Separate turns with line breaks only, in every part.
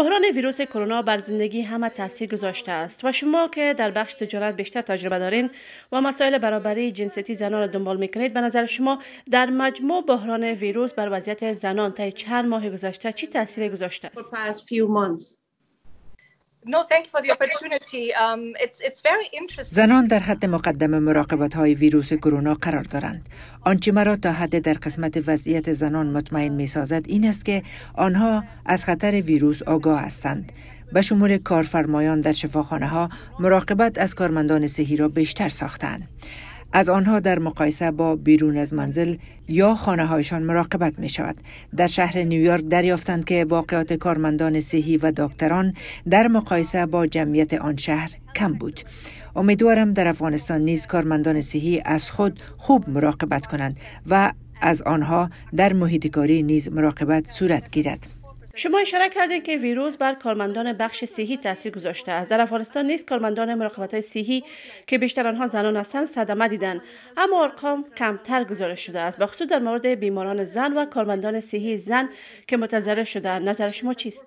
بحران ویروس کرونا بر زندگی همه تاثیر گذاشته است و شما که در بخش تجارت بیشتر تجربه دارین و مسائل برابری جنسیتی زنان را دنبال میکنید به نظر شما در مجموع بحران ویروس بر وضعیت زنان طی چند ماه گذشته چی تاثیر گذاشته است Um, زنان
در حد مقدم مراقبت های ویروس کرونا قرار دارند. آنچه مرا تا حد در قسمت وضعیت زنان مطمئن می سازد این است که آنها از خطر ویروس آگاه هستند. به شمول کارفرمایان در شفاخانه ها مراقبت از کارمندان صحی را بیشتر ساختند. از آنها در مقایسه با بیرون از منزل یا خانه هایشان مراقبت می شود. در شهر نیویورک دریافتند که واقعات کارمندان صحی و دکتران در مقایسه با جمعیت آن شهر کم بود. امیدوارم در افغانستان نیز کارمندان صحی از خود خوب مراقبت کنند و از آنها در محیط کاری نیز مراقبت صورت گیرد.
شما اشاره کردید که ویروس بر کارمندان بخش صحی تاثیر گذاشته است در افغانستان نیز کارمندان مراقبت های صحی که بیشتر آنها زنان هستند صدمه دیدن اما ارقام کمتر گزارش شده است بخصوص در مورد بیماران زن و کارمندان صحی زن که متضرر شده نظر شما چیست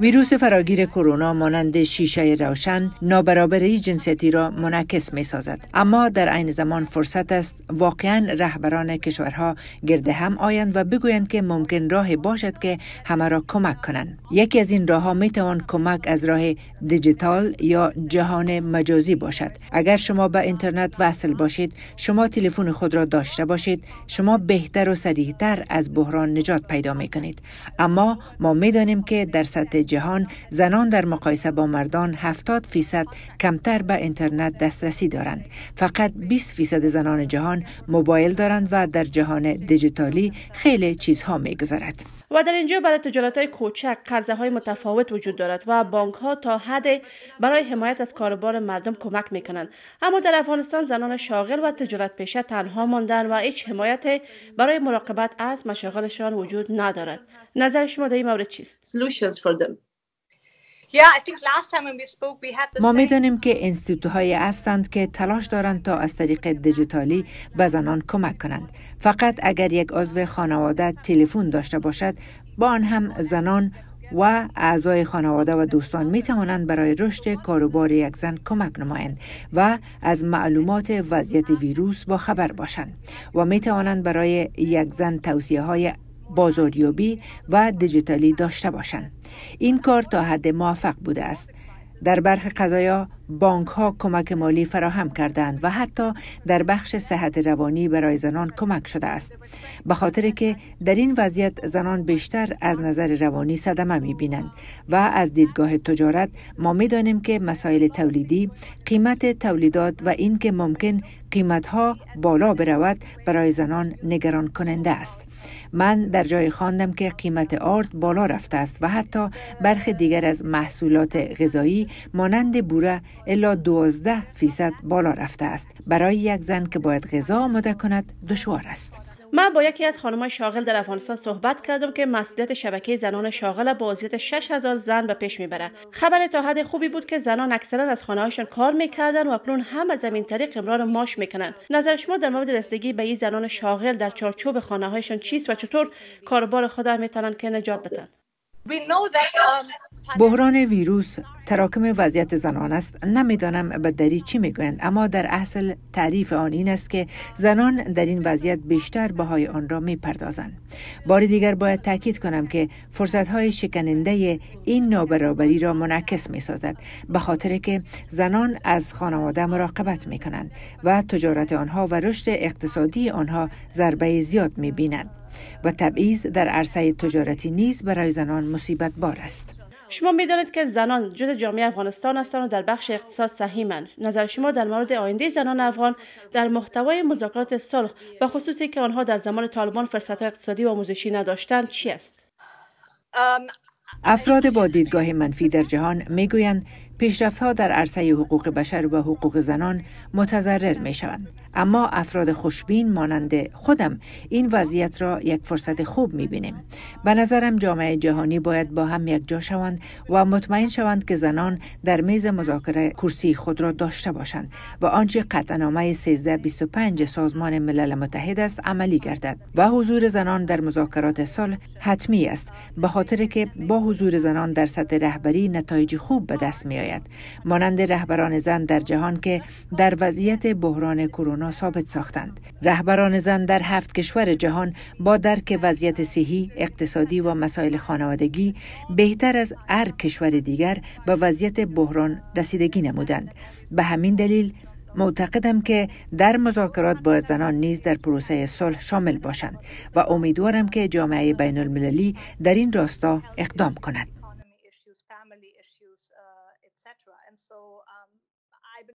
ویروس فراگیر کرونا مانند شیشه روشن نابرابری جنسیتی را منعکس می سازد اما در عین زمان فرصت است واقعا رهبران کشورها گرده هم آیند و بگویند که ممکن راه باشد که همه را کمک کنند یکی از این راه ها می توان کمک از راه دیجیتال یا جهان مجازی باشد اگر شما به اینترنت وصل باشید شما تلفن خود را داشته باشید شما بهتر و تر از بحران نجات پیدا می کنید اما ما میدانیم که در سطح جهان زنان در مقایسه با مردان 70 فیصد کمتر به اینترنت دسترسی دارند فقط 20 فیصد زنان جهان موبایل دارند و در جهان دیجیتالی خیلی چیزها میگذرد
و در اینجا برای تجارت های کوچک قرضه های متفاوت وجود دارد و بانک ها تا حد برای حمایت از کاربار مردم کمک می کنند اما در افغانستان زنان شاغل و تجارت پیشه تنها ماندن و هیچ حمایت برای مراقبت از مشاغلشان وجود ندارد نظر شما در ما چیست ما
میدانیم که انستیتوت های هستند که تلاش دارند تا از طریق دیجیتالی به زنان کمک کنند فقط اگر یک عضو خانواده تلفن داشته باشد با آن هم زنان و اعضای خانواده و دوستان می توانند برای رشد کاروبار یک زن کمک نمایند و از معلومات وضعیت ویروس با خبر باشند و می توانند برای یک زن توصیه های بازاریابی و دیجیتالی داشته باشند این کار تا حد موفق بوده است در برخ قضایا بانک ها کمک مالی فراهم کردند و حتی در بخش صحت روانی برای زنان کمک شده است به خاطر که در این وضعیت زنان بیشتر از نظر روانی صدمه می بینند و از دیدگاه تجارت ما می دانیم که مسائل تولیدی قیمت تولیدات و اینکه ممکن قیمت ها بالا برود برای زنان نگران کننده است من در جای خواندم که قیمت آرد بالا رفته است و حتی برخی دیگر از محصولات غذایی مانند بوره الا 12 فیصد بالا رفته است برای یک زن که باید غذا آماده کند دشوار است
من با یکی از خانمای شاغل در افغانستان صحبت کردم که مسئولیت شبکه زنان شاغل با عضویت 6000 زن به پیش میبره خبر تا حد خوبی بود که زنان اکثرا از خانههایشان کار میکردن و اکنون هم از این طریق امرار ماش میکنن نظر شما در مورد رسیدگی به این زنان شاغل در چارچوب هایشان چیست و چطور کاربار خود میتونن که نجات بدن
بحران ویروس تراکم وضعیت زنان است نمیدانم به دری چی میگویند اما در اصل تعریف آن این است که زنان در این وضعیت بیشتر بهای آن را میپردازند بار دیگر باید تاکید کنم که فرصت های شکننده این نابرابری را منعکس می سازد به خاطر که زنان از خانواده مراقبت می کنند و تجارت آنها و رشد اقتصادی آنها ضربه زیاد می بینند و تبعیض در عرصه تجارتی نیز برای زنان مصیبت بار است
شما میدانید که زنان جز جامعه افغانستان هستند و در بخش اقتصاد سهیمند نظر شما در مورد آینده زنان افغان در محتوای مذاکرات صلح و خصوصی که آنها در زمان طالبان فرصت اقتصادی و آموزشی نداشتند چی است
افراد با دیدگاه منفی در جهان میگویند پیشرفتها در عرصه حقوق بشر و حقوق زنان متضرر می شوند. اما افراد خوشبین مانند خودم این وضعیت را یک فرصت خوب می بینیم. به نظرم جامعه جهانی باید با هم یک جا شوند و مطمئن شوند که زنان در میز مذاکره کرسی خود را داشته باشند و آنچه قطعنامه 1325 سازمان ملل متحد است عملی گردد و حضور زنان در مذاکرات سال حتمی است به خاطر که با حضور زنان در سطح رهبری نتایج خوب به دست می آید مانند رهبران زن در جهان که در وضعیت بحران کرونا ثابت ساختند رهبران زن در هفت کشور جهان با درک وضعیت صحی اقتصادی و مسائل خانوادگی بهتر از هر کشور دیگر به وضعیت بحران رسیدگی نمودند به همین دلیل معتقدم که در مذاکرات با زنان نیز در پروسه صلح شامل باشند و امیدوارم که جامعه بین المللی در این راستا اقدام کند.